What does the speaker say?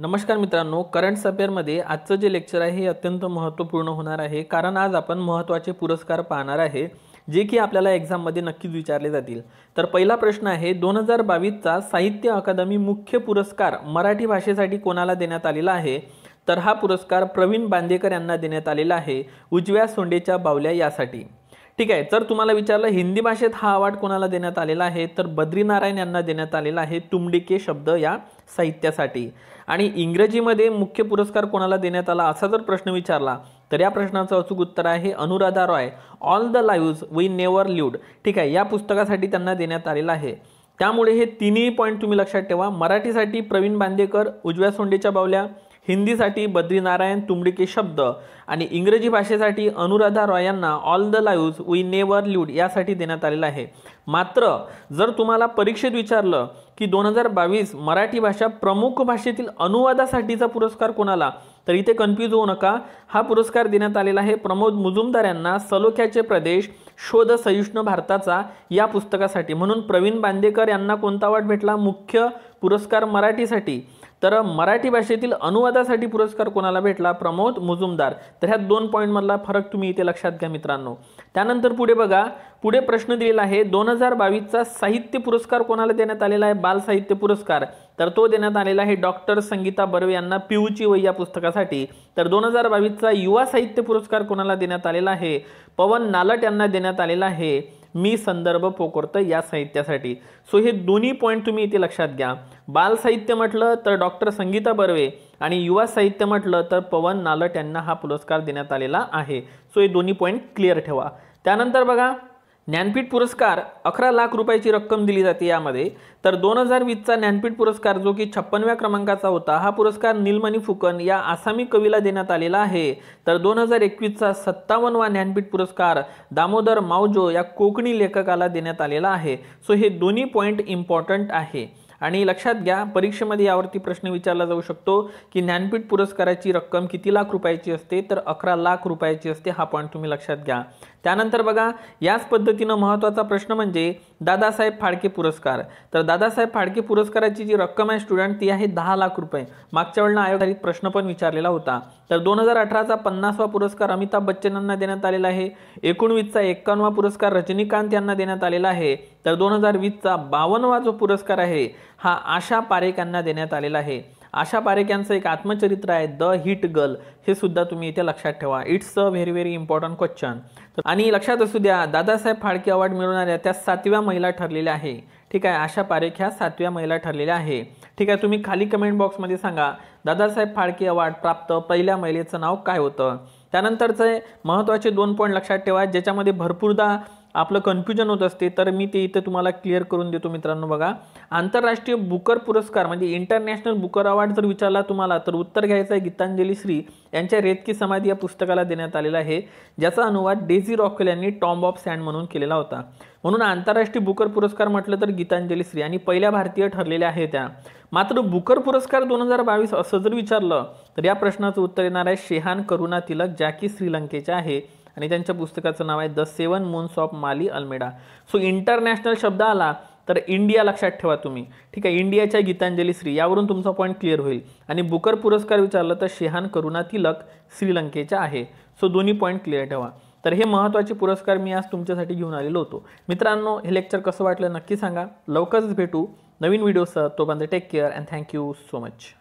नमस्कार मित्रांनो करंट अफेअरमध्ये आजचं जे लेक्चर आहे हे अत्यंत महत्त्वपूर्ण होणार आहे कारण आज आपण महत्त्वाचे पुरस्कार पाहणार आहे जे की आपल्याला एक्झाममध्ये नक्कीच विचारले जातील तर पहिला प्रश्न आहे दोन हजार बावीसचा साहित्य अकादमी मुख्य पुरस्कार मराठी भाषेसाठी कोणाला देण्यात आलेला आहे तर हा पुरस्कार प्रवीण बांदेकर यांना देण्यात आलेला आहे उजव्या सोंडेच्या बावल्या यासाठी ठीक आहे जर तुम्हाला विचारलं हिंदी भाषेत हा अवॉर्ड कोणाला देण्यात आलेला आहे तर बद्रीनारायण यांना देण्यात आलेला आहे तुमडिके शब्द या साहित्यासाठी आणि इंग्रजीमध्ये मुख्य पुरस्कार कोणाला देण्यात आला असा जर प्रश्न विचारला तर या प्रश्नाचं अचूक उत्तर आहे Anuradha Roy all the lives we never lived ठीक आहे या पुस्तकासाठी त्यांना देण्यात आलेला आहे त्यामुळे हे तिन्ही पॉईंट तुम्ही लक्षात ठेवा मराठीसाठी प्रवीण बांदेकर उजव्या सोंडेच्या बावल्या हिंदीसाठी बद्रीनारायण तुंबडीके शब्द आणि इंग्रजी भाषेसाठी अनुराधा रॉय यांना all the lives we never lived यासाठी देण्यात आलेला आहे मात्र जर तुम्हाला परीक्षेत विचारलं की दोन हजार बावीस मराठी भाषा प्रमुख भाषेतील अनुवादासाठीचा पुरस्कार कोणाला तर इथे कन्फ्यूज होऊ नका हा पुरस्कार देण्यात आलेला आहे प्रमोद मुजुमदार यांना सलोख्याचे प्रदेश शोध सहिष्णू भारताचा या पुस्तकासाठी म्हणून प्रवीण बांदेकर यांना कोणता वाट भेटला मुख्य पुरस्कार मराठीसाठी तर मराठी भाषेतील अनुवादासाठी पुरस्कार कोणाला भेटला प्रमोद मुजुमदार तर ह्या दोन पॉईंटमधला फरक तुम्ही इथे लक्षात घ्या मित्रांनो त्यानंतर पुढे बघा पुढे प्रश्न दिलेला आहे दोन हजार बावीसचा साहित्य पुरस्कार कोणाला देण्यात आलेला आहे बाल साहित्य पुरस्कार तर तो देण्यात आलेला आहे डॉक्टर संगीता बर्वे यांना पिऊची वय या पुस्तकासाठी तर दोन हजार बावीसचा युवा साहित्य पुरस्कार कोणाला देण्यात आलेला आहे पवन नालट यांना देण्यात आलेला आहे मी संदर्भ पोकरतं या साहित्यासाठी सो हे दोन्ही पॉईंट तुम्ही इथे लक्षात घ्या बाल साहित्य म्हटलं तर डॉक्टर संगीता बर्वे आणि युवा साहित्य म्हटलं तर पवन नालट यांना हा पुरस्कार देण्यात आलेला आहे सो हे दोन्ही पॉईंट क्लिअर ठेवा त्यानंतर बघा ज्ञानपीठ पुरस्कार अकरा लाख रुपयाची रक्कम दिली जाते यामध्ये तर दोन हजार वीसचा ज्ञानपीठ पुरस्कार जो की छप्पनव्या क्रमांकाचा होता हा पुरस्कार नीलमणी फुकन या आसामी कवीला देण्यात आलेला आहे तर दोन हजार एकवीसचा सत्तावन्नवा ज्ञानपीठ पुरस्कार दामोदर मावजो या कोकणी लेखकाला देण्यात आलेला आहे सो हे दोन्ही पॉईंट इम्पॉर्टंट आहे आणि लक्षात घ्या परीक्षेमध्ये यावरती प्रश्न विचारला जाऊ शकतो की ज्ञानपीठ पुरस्काराची रक्कम किती लाख रुपयाची असते तर अकरा लाख रुपयाची असते हा पॉईंट तुम्ही लक्षात घ्या त्यानंतर बघा याच पद्धतीनं महत्त्वाचा प्रश्न म्हणजे दादासाहेब फाळके पुरस्कार तर दादासाहेब फाळके पुरस्काराची जी रक्कम आहे स्टुडंट ती आहे दहा लाख रुपये मागच्या वेळेला आयोग प्रश्न पण विचारलेला होता तर दोन हजार अठराचा पन्नासवा पुरस्कार अमिताभ बच्चन यांना देण्यात आलेला आहे एकोणवीसचा एक्कावन्नवा पुरस्कार रजनीकांत यांना देण्यात आलेला आहे तर दोन हजार वीसचा बावन्नवा जो पुरस्कार आहे हा आशा पारेख यांना देण्यात आलेला आहे आशा पारेख यांचं एक आत्मचरित्र आहे द हिट गर्ल हे सुद्धा तुम्ही इथे लक्षात ठेवा it's a very very important question आणि लक्षात असू द्या दादासाहेब फाळके अवॉर्ड मिळवणाऱ्या त्या सातव्या महिला ठरलेल्या आहे ठीक आहे आशा पारेख ह्या सातव्या महिला ठरलेल्या आहे ठीक आहे तुम्ही खाली कमेंट बॉक्समध्ये सांगा दादासाहेब फाळके अवॉर्ड प्राप्त पहिल्या महिलेचं नाव काय होतं त्यानंतरचे महत्त्वाचे दोन पॉईंट लक्षात ठेवा ज्याच्यामध्ये भरपूरदा आपलं कन्फ्युजन होत असते तर मी ते इथं तुम्हाला क्लिअर करून देतो मित्रांनो बघा आंतरराष्ट्रीय बुकर पुरस्कार म्हणजे इंटरनॅशनल बुकर अवॉर्ड जर विचारला तुम्हाला तर उत्तर घ्यायचं आहे गीतांजली श्री यांच्या रेतकी समाधी या पुस्तकाला देण्यात आलेला आहे ज्याचा अनुवाद डेझी रॉकेल यांनी टॉम्ब ऑफ सँड म्हणून केलेला होता म्हणून आंतरराष्ट्रीय बुकर पुरस्कार म्हटलं तर गीतांजली श्री आणि पहिल्या भारतीय ठरलेल्या आहेत त्या मात्र बुकर पुरस्कार दोन हजार बावीस असं जर विचारलं तर या प्रश्नाचं उत्तर येणार आहे शेहान करुणा तिलक ज्या की श्रीलंकेच्या आहे आणि त्यांच्या पुस्तकाचं नाव आहे the seven moons of Maali Almeida so international शब्द आला तर इंडिया लक्षात ठेवा तुम्ही ठीक आहे इंडियाच्या गीतांजली श्री यावरून तुमचा पॉईंट क्लिअर होईल आणि बुकर पुरस्कार विचारलं तर शेहान करुणा तिलक श्रीलंकेच्या आहे सो दोन्ही पॉईंट क्लिअर ठेवा तर हे महत्त्वाचे पुरस्कार मी आज तुमच्यासाठी घेऊन आलेलो होतो मित्रांनो हे लेक्चर कसं वाटलं नक्की सांगा लवकरच भेटू नवीन व्हिडिओसह तोपर्यंत take care and thank you so much